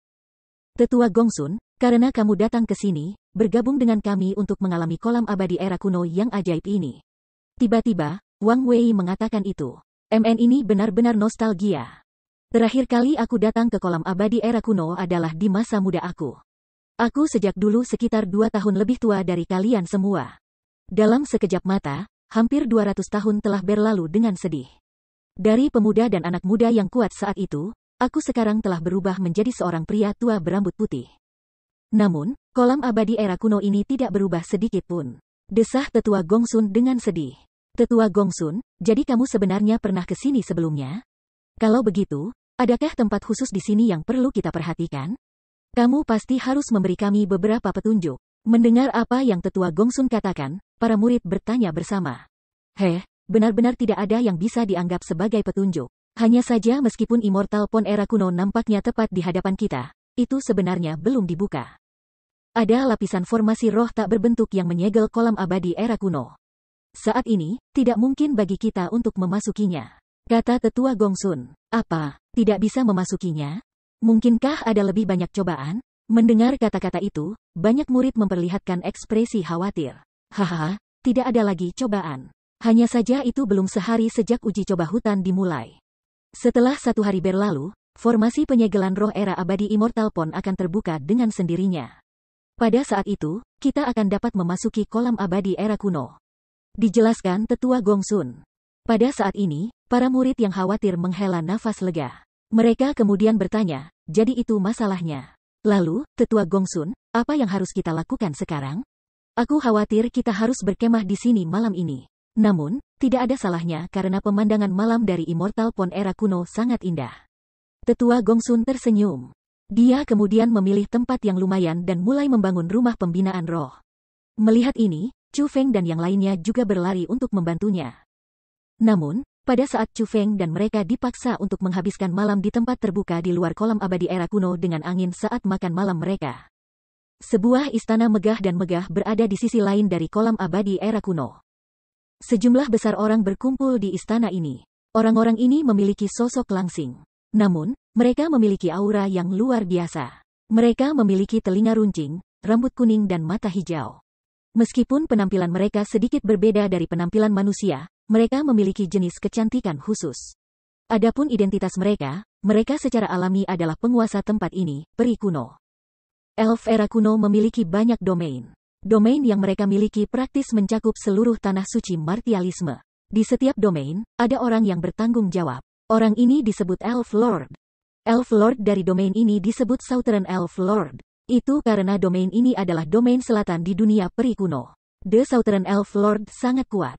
Tetua Gongsun, karena kamu datang ke sini, bergabung dengan kami untuk mengalami kolam abadi era kuno yang ajaib ini. Tiba-tiba, Wang Wei mengatakan itu. MN ini benar-benar nostalgia. Terakhir kali aku datang ke kolam abadi era kuno adalah di masa muda aku. Aku sejak dulu sekitar dua tahun lebih tua dari kalian semua. Dalam sekejap mata, hampir 200 tahun telah berlalu dengan sedih. Dari pemuda dan anak muda yang kuat saat itu, aku sekarang telah berubah menjadi seorang pria tua berambut putih. Namun, kolam abadi era kuno ini tidak berubah sedikit pun. Desah tetua Gongsun dengan sedih. Tetua Gongsun, jadi kamu sebenarnya pernah ke sini sebelumnya? Kalau begitu, adakah tempat khusus di sini yang perlu kita perhatikan? Kamu pasti harus memberi kami beberapa petunjuk. Mendengar apa yang tetua Gongsun katakan, para murid bertanya bersama. Heh, benar-benar tidak ada yang bisa dianggap sebagai petunjuk. Hanya saja meskipun Immortal Pon Era Kuno nampaknya tepat di hadapan kita, itu sebenarnya belum dibuka. Ada lapisan formasi roh tak berbentuk yang menyegel kolam abadi era kuno. Saat ini, tidak mungkin bagi kita untuk memasukinya. Kata tetua Gongsun, apa, tidak bisa memasukinya? Mungkinkah ada lebih banyak cobaan? Mendengar kata-kata itu, banyak murid memperlihatkan ekspresi khawatir. Haha, tidak ada lagi cobaan. Hanya saja itu belum sehari sejak uji coba hutan dimulai. Setelah satu hari berlalu, formasi penyegelan roh era abadi immortal Pond akan terbuka dengan sendirinya. Pada saat itu, kita akan dapat memasuki kolam abadi era kuno. Dijelaskan tetua Gongsun. Pada saat ini, para murid yang khawatir menghela nafas lega. Mereka kemudian bertanya, jadi itu masalahnya. Lalu, tetua Gongsun, apa yang harus kita lakukan sekarang? Aku khawatir kita harus berkemah di sini malam ini. Namun, tidak ada salahnya karena pemandangan malam dari Immortal Pond era kuno sangat indah. Tetua Gongsun tersenyum. Dia kemudian memilih tempat yang lumayan dan mulai membangun rumah pembinaan roh. Melihat ini, Chu Feng dan yang lainnya juga berlari untuk membantunya. Namun, pada saat Chu Feng dan mereka dipaksa untuk menghabiskan malam di tempat terbuka di luar kolam abadi era kuno dengan angin saat makan malam mereka. Sebuah istana megah dan megah berada di sisi lain dari kolam abadi era kuno. Sejumlah besar orang berkumpul di istana ini. Orang-orang ini memiliki sosok langsing. Namun, mereka memiliki aura yang luar biasa. Mereka memiliki telinga runcing, rambut kuning dan mata hijau. Meskipun penampilan mereka sedikit berbeda dari penampilan manusia, mereka memiliki jenis kecantikan khusus. Adapun identitas mereka, mereka secara alami adalah penguasa tempat ini, peri kuno. Elf era kuno memiliki banyak domain. Domain yang mereka miliki praktis mencakup seluruh tanah suci martialisme. Di setiap domain, ada orang yang bertanggung jawab. Orang ini disebut Elf Lord. Elf Lord dari domain ini disebut Southern Elf Lord. Itu karena domain ini adalah domain selatan di dunia peri kuno. The Southern Elf Lord sangat kuat.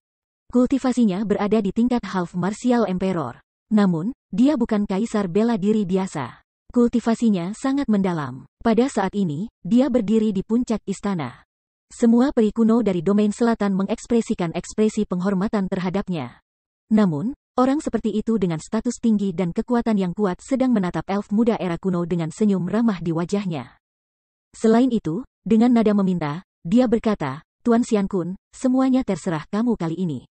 Kultivasinya berada di tingkat Half Martial Emperor. Namun, dia bukan kaisar bela diri biasa. Kultivasinya sangat mendalam. Pada saat ini, dia berdiri di puncak istana. Semua peri kuno dari domain selatan mengekspresikan ekspresi penghormatan terhadapnya. Namun, Orang seperti itu dengan status tinggi dan kekuatan yang kuat sedang menatap elf muda era kuno dengan senyum ramah di wajahnya. Selain itu, dengan nada meminta, dia berkata, Tuan Sian Kun, semuanya terserah kamu kali ini.